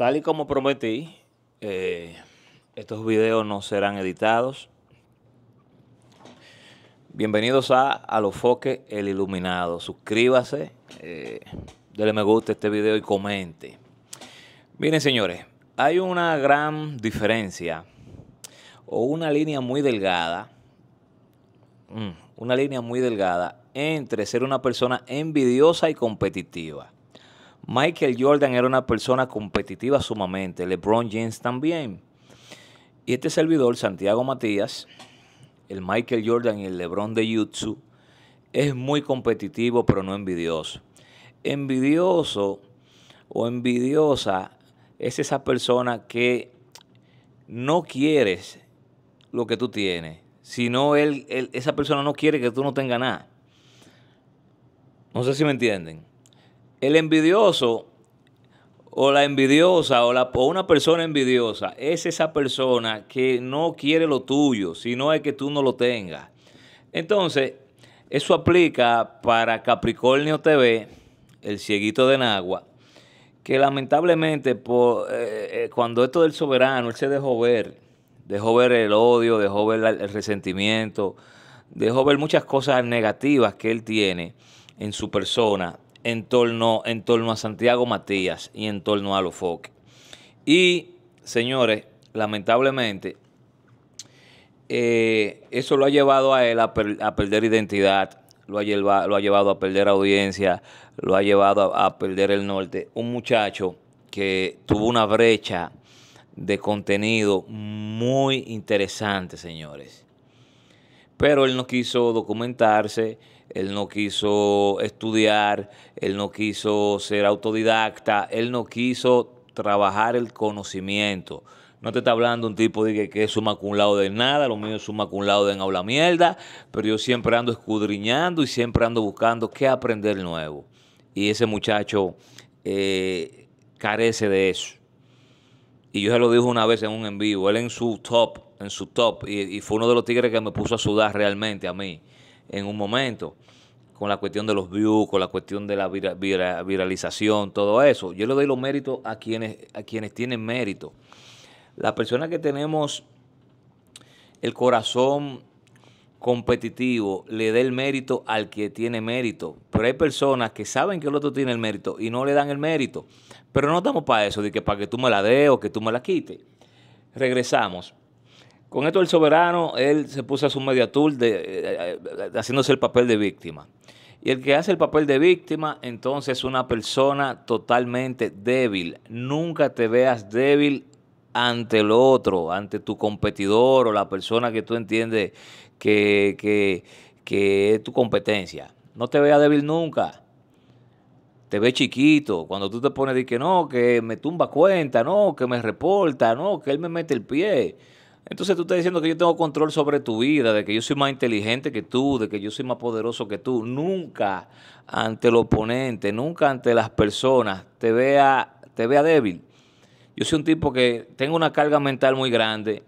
Tal y como prometí, eh, estos videos no serán editados. Bienvenidos a Alofoque el Iluminado. Suscríbase, eh, me gusta a este video y comente. Miren, señores, hay una gran diferencia o una línea muy delgada, mm, una línea muy delgada entre ser una persona envidiosa y competitiva. Michael Jordan era una persona competitiva sumamente, LeBron James también. Y este servidor, Santiago Matías, el Michael Jordan y el LeBron de Jutsu, es muy competitivo pero no envidioso. Envidioso o envidiosa es esa persona que no quieres lo que tú tienes, sino esa persona no quiere que tú no tengas nada. No sé si me entienden. El envidioso o la envidiosa o, la, una persona envidiosa es esa persona que no quiere lo tuyo, sino es que tú no lo tengas. Entonces, eso aplica para Capricornio TV, el cieguito de Nagua, que lamentablemente por, eh, eh, cuando esto del soberano, él se dejó ver, dejó ver el odio, dejó ver el resentimiento, dejó ver muchas cosas negativas que él tiene en su persona en torno, en torno a Santiago Matías y en torno a Lofoque. Y, señores, lamentablemente, eh, eso lo ha llevado a él a, perder identidad, lo ha, llevado, lo ha, llevado a perder audiencia, lo ha llevado a perder el norte. Un muchacho que tuvo una brecha de contenido muy interesante, señores. Pero él no quiso documentarse, él no quiso estudiar, él no quiso ser autodidacta, él no quiso trabajar el conocimiento. No te está hablando un tipo de que, que es un cum de nada, lo mío es un cum de en aula mierda, pero yo siempre ando escudriñando y siempre ando buscando qué aprender nuevo. Y ese muchacho eh, carece de eso. Y yo se lo dije una vez en un en vivo, él en su top, en su top, y, y fue uno de los tigres que me puso a sudar realmente a mí en un momento con la cuestión de los views, con la cuestión de la viralización, todo eso. Yo le doy los méritos a quienes, a quienes tienen mérito. La persona que tenemos el corazón competitivo le da el mérito al que tiene mérito. Pero hay personas que saben que el otro tiene el mérito y no le dan el mérito. Pero no estamos para eso, de que para que tú me la des o que tú me la quites. Regresamos. Con esto el soberano, él se puso a su media tour de, eh, eh, haciéndose el papel de víctima. Y el que hace el papel de víctima, entonces es una persona totalmente débil. Nunca te veas débil ante el otro, ante tu competidor o la persona que tú entiendes que, que, es tu competencia. No te veas débil nunca te ve chiquito. Cuando tú te pones de que no, que me tumba cuenta, no, que me reporta, no, que él me mete el pie. Entonces tú estás diciendo que yo tengo control sobre tu vida, de que yo soy más inteligente que tú, de que yo soy más poderoso que tú. Nunca ante el oponente, nunca ante las personas te vea, te vea débil. Yo soy un tipo que tengo una carga mental muy grande,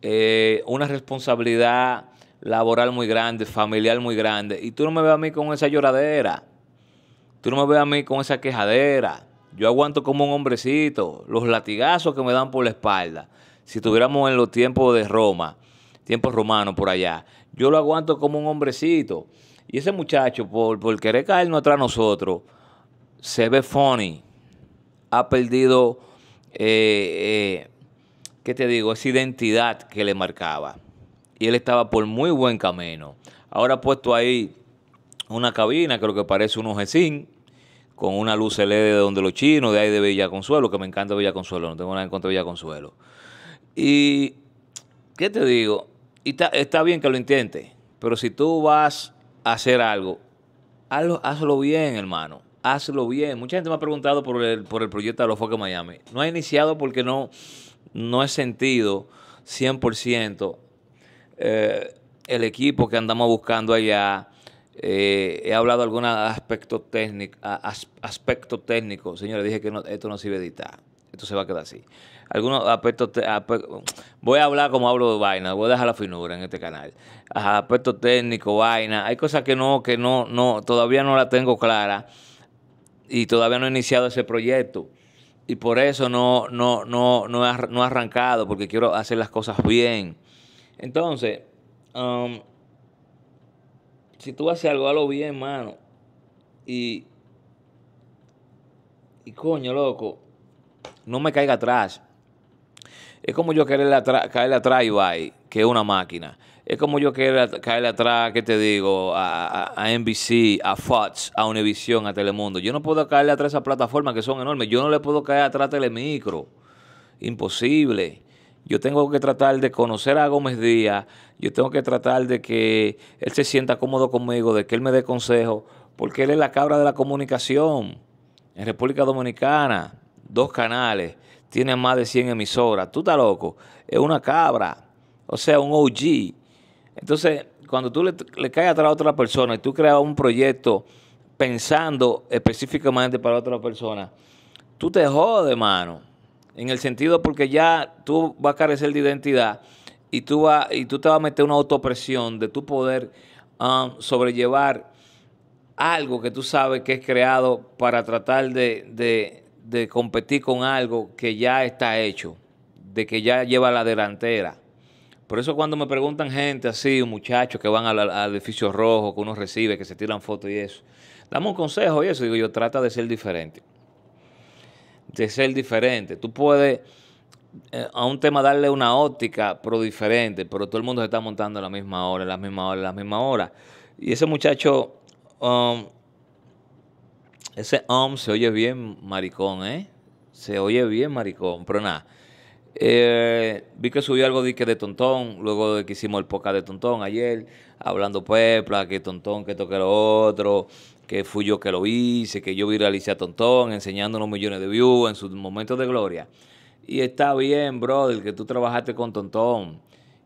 eh, una responsabilidad laboral muy grande, familiar muy grande. Y tú no me ves a mí con esa lloradera. Tú no me ves a mí con esa quejadera. Yo aguanto como un hombrecito los latigazos que me dan por la espalda si estuviéramos en los tiempos de Roma, tiempos romanos por allá, yo lo aguanto como un hombrecito. Y ese muchacho, por, por querer caernos atrás nosotros, se ve funny. Ha perdido, eh, eh, ¿qué te digo? Esa identidad que le marcaba. Y él estaba por muy buen camino. Ahora ha puesto ahí una cabina, creo que parece un ojecín, con una luz LED de donde los chinos, de ahí de Villa Consuelo, que me encanta Villa Consuelo, no tengo nada en contra de Villa Consuelo. Y, ¿qué te digo? está, bien que lo intente, pero si tú vas a hacer algo, hazlo, hazlo bien, hermano. Hazlo bien. Mucha gente me ha preguntado por el, proyecto de los Foques Miami. No ha iniciado porque no, no he sentido 100% eh, el equipo que andamos buscando allá. Eh, he hablado de algunos aspectos aspecto técnico. Señores, dije que esto no sirve de editar esto se va a quedar así. Algunos aspectos, voy a hablar como hablo de vaina, voy a dejar la finura en este canal. aspecto técnico, vaina, hay cosas que no, que no, no, todavía no la tengo clara y todavía no he iniciado ese proyecto. Y por eso no, no, no, no, he, arrancado, porque quiero hacer las cosas bien. Entonces, um, si tú haces algo, hazlo bien, mano. Y, y coño, loco, no me caiga atrás. Es como yo querer caerle atrás a que es una máquina. Es como yo querer caerle atrás, ¿qué te digo? A, a, NBC, a Fox, a Univision, a Telemundo. Yo no puedo caerle atrás a esas plataformas que son enormes. Yo no le puedo caer atrás a Telemicro. Imposible. Yo tengo que tratar de conocer a Gómez Díaz. Yo tengo que tratar de que él se sienta cómodo conmigo, de que él me dé consejos, porque él es la cabra de la comunicación en República Dominicana dos canales, tiene más de 100 emisoras. Tú estás loco, es una cabra, o sea, un OG. Entonces, cuando tú le, caes atrás a otra persona y tú creas un proyecto pensando específicamente para otra persona, tú te jodes, mano. En el sentido porque ya tú vas a carecer de identidad y tú, y tú te vas a meter una autopresión de tu poder um, sobrellevar algo que tú sabes que es creado para tratar de, de competir con algo que ya está hecho, de que ya lleva la delantera. Por eso cuando me preguntan gente así, un muchacho que van al, edificio rojo, que uno recibe, que se tiran fotos y eso, dame un consejo y eso, digo yo, trata de ser diferente. De ser diferente. Tú puedes eh, a un tema darle una óptica, pero diferente, pero todo el mundo se está montando a la misma hora, a la misma hora, a la misma hora. Y ese muchacho... Um, ese om um se oye bien maricón, ¿eh? Se oye bien maricón, pero nada. Eh, vi que subió algo de, que de Tontón, luego de que hicimos el podcast de Tontón ayer, hablando pepla, que Tontón, que toque lo otro, que fui yo que lo hice, que yo viralicé a Tontón, enseñando unos millones de views en sus momentos de gloria. Y está bien, brother, que tú trabajaste con Tontón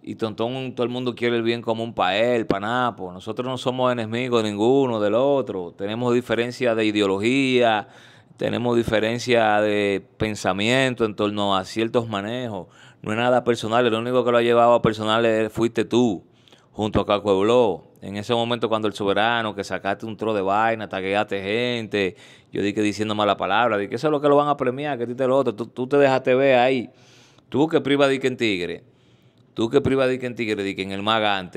y todo el mundo quiere el bien común para él, para Napo. Nosotros no somos enemigos de ninguno del otro. Tenemos diferencia de ideología, tenemos diferencia de pensamiento en torno a ciertos manejos. No es nada personal, lo único que lo ha llevado a personal fuiste tú, junto a Caco En ese momento cuando el soberano, que sacaste un tro de vaina, tagueaste gente, yo dije diciendo mala palabra, dije que eso es lo que lo van a premiar, que tú te lo otro, tú, te dejaste ver ahí. Tú que priva de en tigre Tú que privas de que en Tigre, de que en el Maga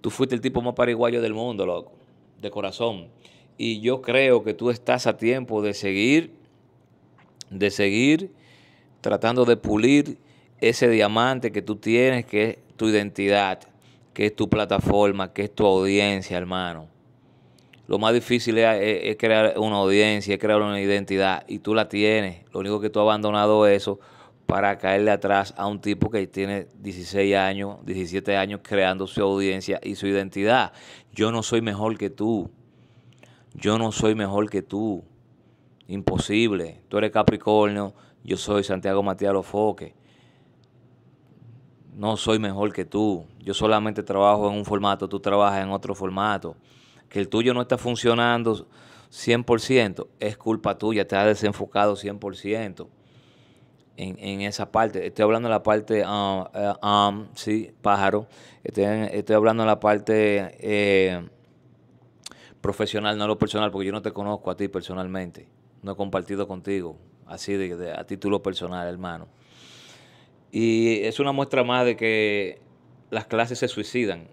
tú fuiste el tipo más paraguayo del mundo, loco, de corazón. Y yo creo que tú estás a tiempo de seguir, de seguir tratando de pulir ese diamante que tú tienes, que es tu identidad, que es tu plataforma, que es tu audiencia, hermano. Lo más difícil es, crear una audiencia, es crear una identidad, y tú la tienes. Lo único que tú has abandonado eso para caerle atrás a un tipo que tiene 16 años, 17 años creando su audiencia y su identidad. Yo no soy mejor que tú. Yo no soy mejor que tú. Imposible. Tú eres Capricornio, yo soy Santiago Matías Lofoque. No soy mejor que tú. Yo solamente trabajo en un formato, tú trabajas en otro formato. Que el tuyo no está funcionando 100%, es culpa tuya, te has desenfocado 100% en, esa parte. Estoy hablando de la parte, um, eh, um, sí, pájaro. Estoy, hablando de la parte eh, profesional, no lo personal, porque yo no te conozco a ti personalmente. No he compartido contigo, así de, a título personal, hermano. Y es una muestra más de que las clases se suicidan.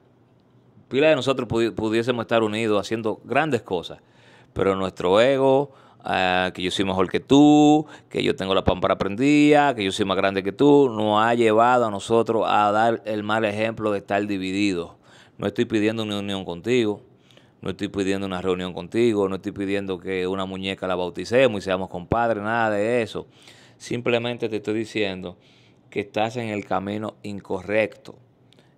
Pila de nosotros pudiésemos estar unidos haciendo grandes cosas, pero nuestro ego, eh, que yo soy mejor que tú, que yo tengo la pámpara prendida, que yo soy más grande que tú, nos ha llevado a nosotros a dar el mal ejemplo de estar divididos. No estoy pidiendo una unión contigo, no estoy pidiendo una reunión contigo, no estoy pidiendo que una muñeca la bauticemos y seamos compadres, nada de eso. Simplemente te estoy diciendo que estás en el camino incorrecto.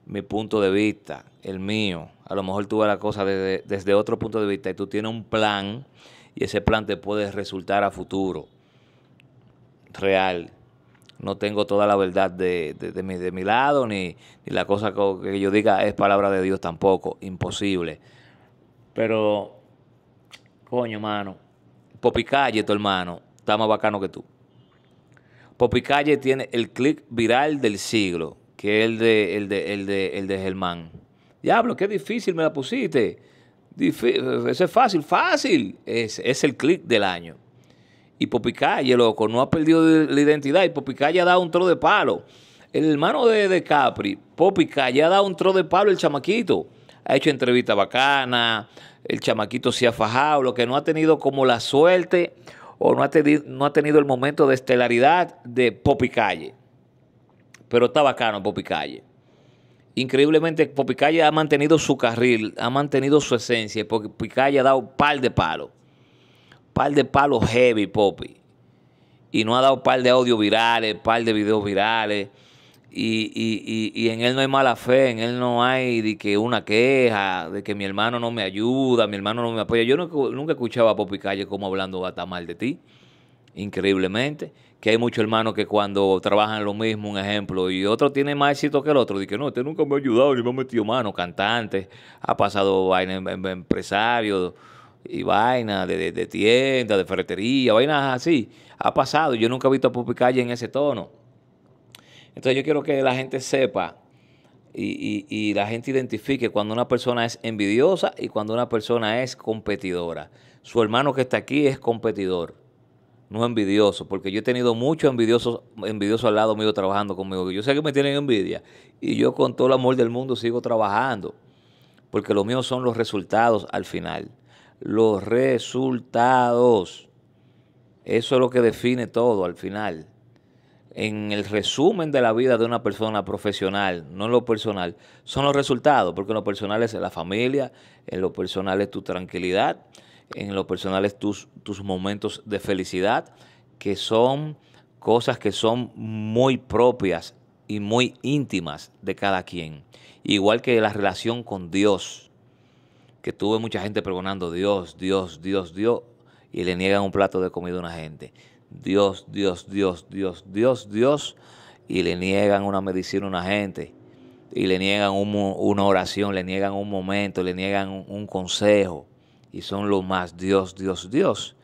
Mi punto de vista, el mío. A lo mejor tú ves la cosa desde otro punto de vista y tú tienes un plan y ese plan te puede resultar a futuro real. No tengo toda la verdad de, de, mi, lado, ni, la cosa que yo diga es palabra de Dios tampoco, imposible. Pero, coño, mano, Calle, tu hermano, está más bacano que tú. Calle tiene el clic viral del siglo, que es el de, el de, el de, el de Germán. Diablo, qué difícil me la pusiste. Ese es fácil, fácil. Es, es el clic del año. Y Popicalle, loco, no ha perdido la identidad. Y Popicalle ha dado un tro de palo. El hermano de, de Capri, Popicalle, ha dado un tro de palo el chamaquito. Ha hecho entrevistas bacanas. El chamaquito se ha fajado. Lo que no ha tenido como la suerte o no ha, tenido, no ha tenido el momento de estelaridad de Popicalle. Pero está bacano Popicalle increíblemente Popicalle ha mantenido su carril, ha mantenido su esencia, porque Popicaya ha dado par de palos, par de palos heavy, Popi. Y no ha dado par de audios virales, par de videos virales. Y, y, y, en él no hay mala fe, en él no hay de que una queja, de que mi hermano no me ayuda, mi hermano no me apoya. Yo nunca, escuchaba a Popi como hablando gata mal de ti, increíblemente que hay muchos hermanos que cuando trabajan lo mismo, un ejemplo, y otro tiene más éxito que el otro, dice, no, este nunca me ha ayudado, ni me ha metido mano, cantante, ha pasado vaina empresario y vaina de, de, tienda, de ferretería, vainas así, ha pasado, yo nunca he visto a Pupi Calle en ese tono. Entonces yo quiero que la gente sepa y, la gente identifique cuando una persona es envidiosa y cuando una persona es competidora. Su hermano que está aquí es competidor no envidioso, porque yo he tenido muchos envidiosos envidiosos al lado mío trabajando conmigo. Yo sé que me tienen envidia y yo con todo el amor del mundo sigo trabajando, porque lo mío son los resultados al final. Los resultados. Eso es lo que define todo al final. En el resumen de la vida de una persona profesional, no en lo personal, son los resultados, porque en lo personal es la familia, en lo personal es tu tranquilidad, en lo personal es tus, tus momentos de felicidad, que son cosas que son muy propias y muy íntimas de cada quien. Igual que la relación con Dios, que tuve mucha gente pregonando Dios, Dios, Dios, Dios, y le niegan un plato de comida a una gente. Dios, Dios, Dios, Dios, Dios, Dios, y le niegan una medicina a una gente, y le niegan una oración, le niegan un momento, le niegan un consejo y son los más Dios, Dios, Dios.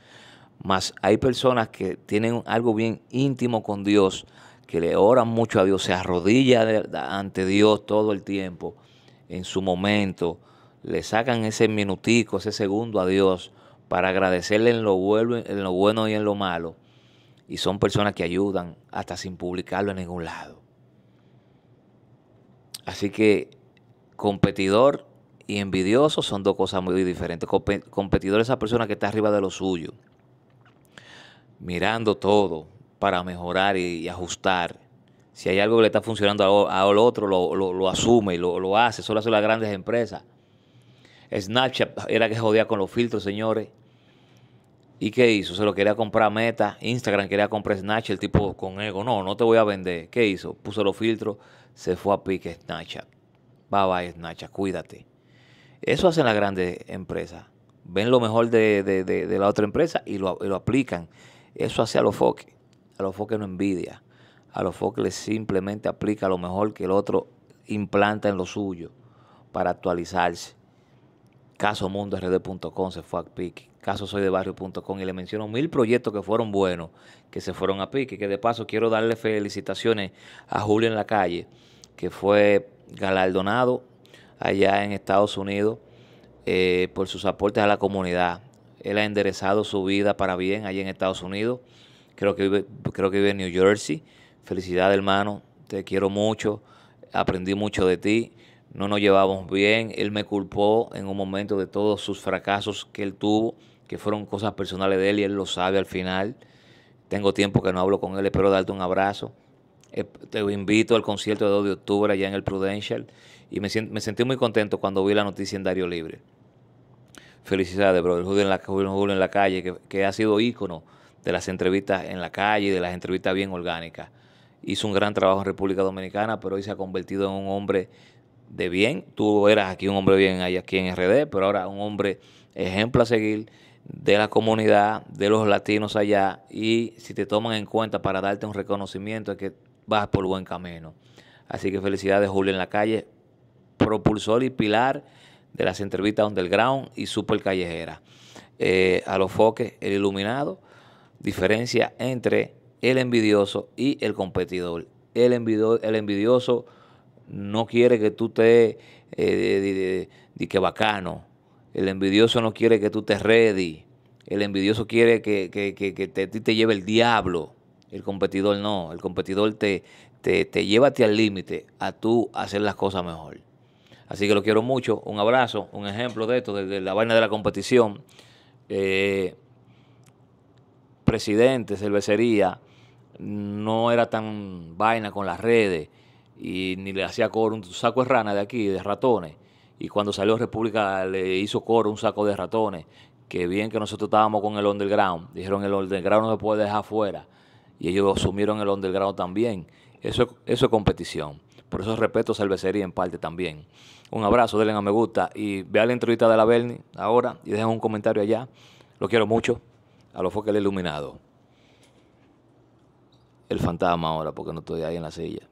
Mas hay personas que tienen algo bien íntimo con Dios, que le oran mucho a Dios, se arrodillan ante Dios todo el tiempo, en su momento, le sacan ese minutico, ese segundo a Dios para agradecerle en lo bueno y en lo malo. Y son personas que ayudan hasta sin publicarlo en ningún lado. Así que, competidor, y envidioso son dos cosas muy diferentes. Competidor es esa persona que está arriba de lo suyo, mirando todo para mejorar y, ajustar. Si hay algo que le está funcionando al otro, lo, asume y lo, hace. Solo hacen las grandes empresas. Snapchat era que jodía con los filtros, señores. ¿Y qué hizo? Se lo quería comprar Meta, Instagram quería comprar Snapchat, el tipo con ego, no, no te voy a vender. ¿Qué hizo? Puso los filtros, se fue a pique Snapchat. Bye bye Snapchat, cuídate. Eso hacen las grandes empresas. Ven lo mejor de, la otra empresa y lo, aplican. Eso hace a los foques. A los foques no envidia. A los foques les simplemente aplica lo mejor que el otro implanta en lo suyo para actualizarse. Caso mundo rd.com se fue a pique. Caso Soy de Barrio.com y le menciono mil proyectos que fueron buenos, que se fueron a pique. Que de paso quiero darle felicitaciones a Julio en la calle, que fue galardonado allá en Estados Unidos eh, por sus aportes a la comunidad. Él ha enderezado su vida para bien allá en Estados Unidos. Creo que vive, creo que vive en New Jersey. felicidad hermano. Te quiero mucho. Aprendí mucho de ti. No nos llevamos bien. Él me culpó en un momento de todos sus fracasos que él tuvo, que fueron cosas personales de él y él lo sabe al final. Tengo tiempo que no hablo con él. Espero darte un abrazo. Eh, te invito al concierto de 2 de octubre allá en el Prudential y me, sentí muy contento cuando vi la noticia en Dario Libre. Felicidades, brother. Julio en la, calle, que, ha sido ícono de las entrevistas en la calle, y de las entrevistas bien orgánicas. Hizo un gran trabajo en República Dominicana, pero hoy se ha convertido en un hombre de bien. Tú eras aquí un hombre bien aquí en RD, pero ahora un hombre ejemplo a seguir de la comunidad, de los latinos allá. Y si te toman en cuenta para darte un reconocimiento, es que vas por buen camino. Así que felicidades Julio en la calle, propulsor y pilar de las entrevistas underground y super callejera. Eh, a los foques, el iluminado, diferencia entre el envidioso y el competidor. El, envidioso no quiere que tú te eh, que bacano. El envidioso no quiere que tú te ready. El envidioso quiere que, que, que, que te, te lleve el diablo. El competidor no. El competidor te, te, al límite a tú hacer las cosas mejor. Así que lo quiero mucho. Un abrazo, un ejemplo de esto, desde la vaina de la competición. Eh, presidente, cervecería, no era tan vaina con las redes y ni le hacía coro un saco de rana de aquí, de ratones. Y cuando salió República le hizo coro un saco de ratones. Que bien que nosotros estábamos con el underground. Dijeron el underground no se puede dejar fuera y ellos asumieron el grado también. Eso, eso es competición. Por eso respeto cervecería en parte también. Un abrazo, denle a me gusta y vean la entrevista de la Berni ahora y dejen un comentario allá. Lo quiero mucho. A los foques del iluminado. El fantasma ahora, porque no estoy ahí en la silla.